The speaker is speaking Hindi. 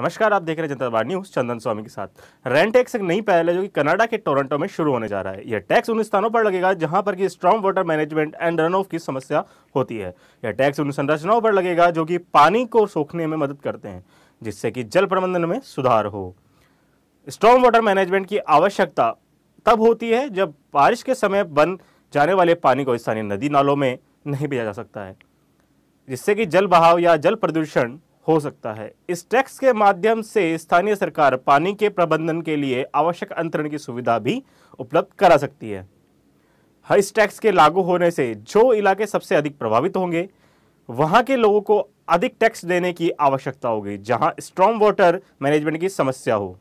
नमस्कार आप देख रहे हैं जनता दरबार न्यूज चंदन स्वामी के साथ रेंट टैक्स एक नई पहल है जो कि कनाडा के टोरंटो में शुरू होने जा रहा है यह टैक्स उन स्थानों पर लगेगा जहां पर कि strong water management and run off की समस्या होती है यह टैक्स उन संरचनाओं पर लगेगा जो कि पानी को सोखने में मदद करते हैं जिससे कि जल प्रबंधन में सुधार हो स्ट्रॉन्ग वाटर मैनेजमेंट की आवश्यकता तब होती है जब बारिश के समय बन जाने वाले पानी को स्थानीय नदी नालों में नहीं भेजा जा सकता है जिससे कि जल बहाव या जल प्रदूषण हो सकता है इस टैक्स के माध्यम से स्थानीय सरकार पानी के प्रबंधन के लिए आवश्यक अंतरण की सुविधा भी उपलब्ध करा सकती है हाँ, इस टैक्स के लागू होने से जो इलाके सबसे अधिक प्रभावित होंगे वहां के लोगों को अधिक टैक्स देने की आवश्यकता होगी जहां स्ट्रॉन्ग वाटर मैनेजमेंट की समस्या हो